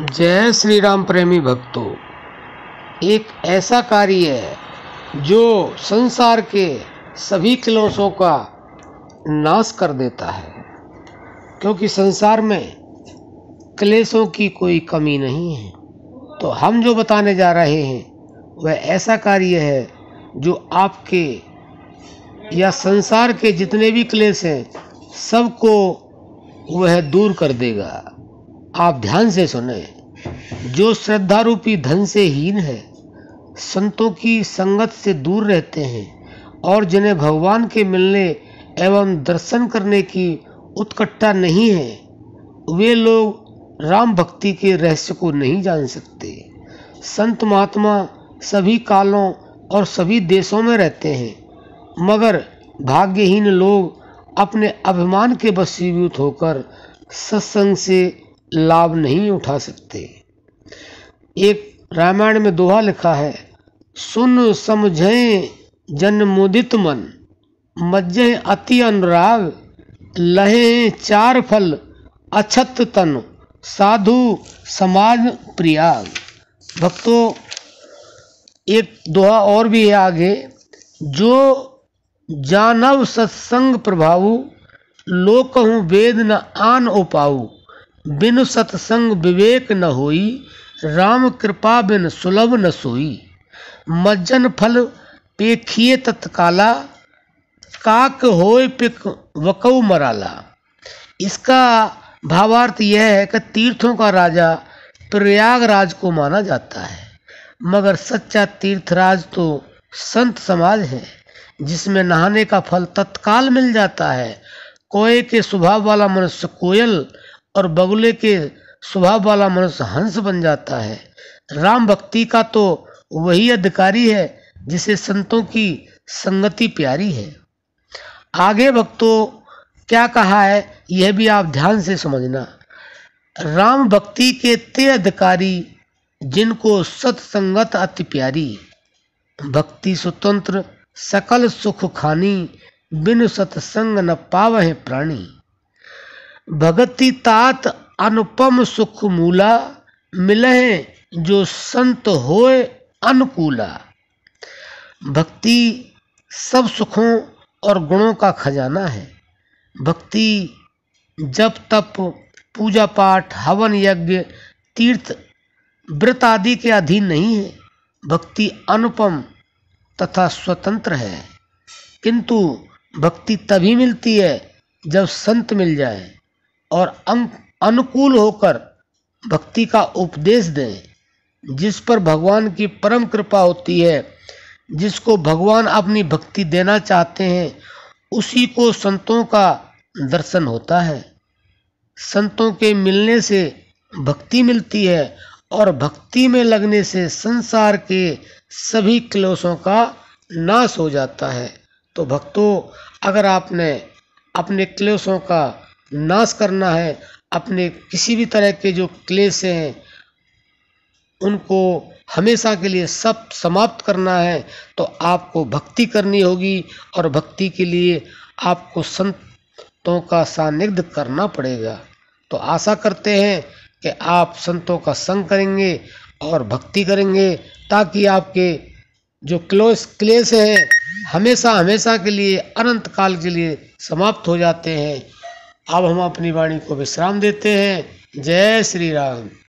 जय श्री राम प्रेमी भक्तों एक ऐसा कार्य है जो संसार के सभी क्लेशों का नाश कर देता है क्योंकि संसार में क्लेशों की कोई कमी नहीं है तो हम जो बताने जा रहे हैं वह ऐसा कार्य है जो आपके या संसार के जितने भी क्लेश हैं सबको वह दूर कर देगा आप ध्यान से सुने जो श्रद्धा रूपी धन से हीन है संतों की संगत से दूर रहते हैं और जिन्हें भगवान के मिलने एवं दर्शन करने की उत्कटता नहीं है वे लोग राम भक्ति के रहस्य को नहीं जान सकते संत महात्मा सभी कालों और सभी देशों में रहते हैं मगर भाग्यहीन लोग अपने अभिमान के बसीभूत होकर सत्संग से लाभ नहीं उठा सकते एक रामायण में दोहा लिखा है सुन समझें जन्मोदित मन मज्जे अति अनुराग लहे चार फल अछत तन साधु समाज प्रयाग भक्तों एक दोहा और भी है आगे जो जानव सत्संग प्रभाव लोक हूँ वेद न आन उपाऊ बिनु सत्संग विवेक न होई राम कृपा बिन सुलभ न सोई मज्जन फल पेखिए तत्काला काक होए पिक वकऊ मराला इसका भावार्थ यह है कि तीर्थों का राजा प्रयागराज को माना जाता है मगर सच्चा तीर्थराज तो संत समाज है जिसमें नहाने का फल तत्काल मिल जाता है कोय के स्वभाव वाला मनुष्य कोयल और बगुले के स्वभाव वाला मनुष्य हंस बन जाता है राम भक्ति का तो वही अधिकारी है जिसे संतों की संगति प्यारी है आगे भक्तों क्या कहा है यह भी आप ध्यान से समझना राम भक्ति के ते अधिकारी जिनको सत्संगत अति प्यारी भक्ति स्वतंत्र सकल सुख खानी बिन सत्संग न है प्राणी भगति तात अनुपम सुख मूला मिले जो संत होए अनुकूला भक्ति सब सुखों और गुणों का खजाना है भक्ति जप तप पूजा पाठ हवन यज्ञ तीर्थ व्रत आदि के अधीन नहीं है भक्ति अनुपम तथा स्वतंत्र है किंतु भक्ति तभी मिलती है जब संत मिल जाए और अनुकूल होकर भक्ति का उपदेश दें जिस पर भगवान की परम कृपा होती है जिसको भगवान अपनी भक्ति देना चाहते हैं उसी को संतों का दर्शन होता है संतों के मिलने से भक्ति मिलती है और भक्ति में लगने से संसार के सभी क्लेशों का नाश हो जाता है तो भक्तों अगर आपने अपने क्लेशों का नाश करना है अपने किसी भी तरह के जो क्लेश हैं उनको हमेशा के लिए सब समाप्त करना है तो आपको भक्ति करनी होगी और भक्ति के लिए आपको संतों का सानिध्य करना पड़ेगा तो आशा करते हैं कि आप संतों का संग करेंगे और भक्ति करेंगे ताकि आपके जो क्लोस क्लेश हैं हमेशा हमेशा के लिए अनंत काल के लिए समाप्त हो जाते हैं अब हम अपनी वाणी को विश्राम देते हैं जय श्री राम